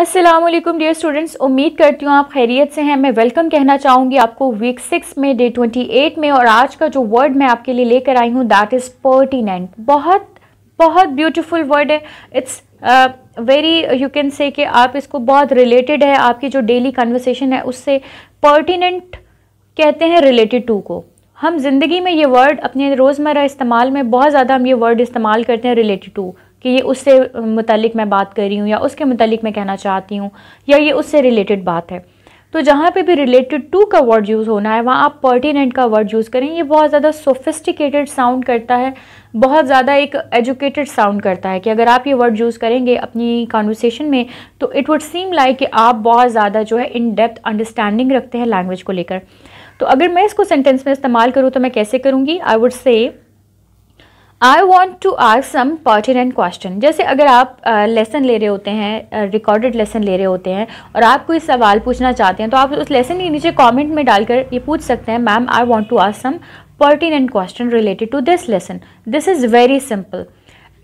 Aslam dear students उम्मीद करती हूँ आप खैरियत से हैं मैं वेलकम कहना चाहूँगी आपको वीक सिक्स में डे ट्वेंटी एट में और आज का जो वर्ड मैं आपके लिए लेकर आई हूँ दैट इज़ पर्टिनेंट बहुत बहुत ब्यूटीफुल वर्ड है it's very you can say कि आप इसको बहुत रिलेटेड है आपकी जो डेली कन्वर्सेशन है उससे पर्टिनेंट कहते हैं रिलेटेड टू को हम ज़िंदगी में ये वर्ड अपने रोज़मर्रा इस्तेमाल में बहुत ज़्यादा हम ये वर्ड इस्तेमाल करते हैं रिलेटेड टू कि ये उससे मुतलिक मैं बात कर रही हूँ या उसके मुतलिक मैं कहना चाहती हूँ या ये उससे रिलेटेड बात है तो जहाँ पे भी रिलेटेड टू का वर्ड यूज़ होना है वहाँ आप पर्टिनेंट का वर्ड यूज़ करें ये बहुत ज़्यादा सोफिस्टिकेटेड साउंड करता है बहुत ज़्यादा एक एजुकेटेड साउंड करता है कि अगर आप ये वर्ड यूज़ करेंगे अपनी कॉन्वर्सेशन में तो इट वुड सीम लाइक कि आप बहुत ज़्यादा जो है इन डेप्थ अंडरस्टैंडिंग रखते हैं लैंग्वेज को लेकर तो अगर मैं इसको सेंटेंस में इस्तेमाल करूँ तो मैं कैसे करूँगी I would say I want to ask some pertinent question जैसे अगर आप लेसन ले रहे होते हैं रिकॉर्डेड लेसन ले रहे होते हैं और आप कोई सवाल पूछना चाहते हैं तो आप उस लेसन के नीचे कॉमेंट में डालकर ये पूछ सकते हैं ma'am I want to ask some pertinent question related to this lesson this is very simple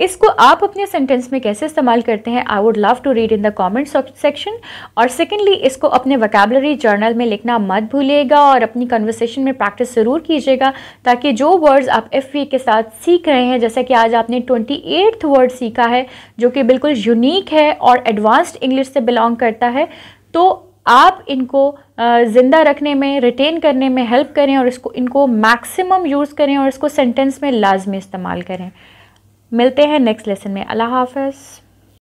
इसको आप अपने सेंटेंस में कैसे इस्तेमाल करते हैं I would love to read in the comment section और सेकेंडली इसको अपने वकेबलरी जर्नल में लिखना मत भूलिएगा और अपनी कन्वर्सेशन में प्रैक्टिस ज़रूर कीजिएगा ताकि जो वर्ड्स आप एफ वी के साथ सीख रहे हैं जैसे कि आज आपने ट्वेंटी एट्थ वर्ड सीखा है जो कि बिल्कुल यूनिक है और एडवांस्ड इंग्लिश से बिलोंग करता है तो आप इनको ज़िंदा रखने में रिटेन करने में हेल्प करें और इसको इनको मैक्सिमम यूज़ करें और इसको सेंटेंस में लाजमी इस्तेमाल करें मिलते हैं नेक्स्ट लेसन में अल्लाह हाफ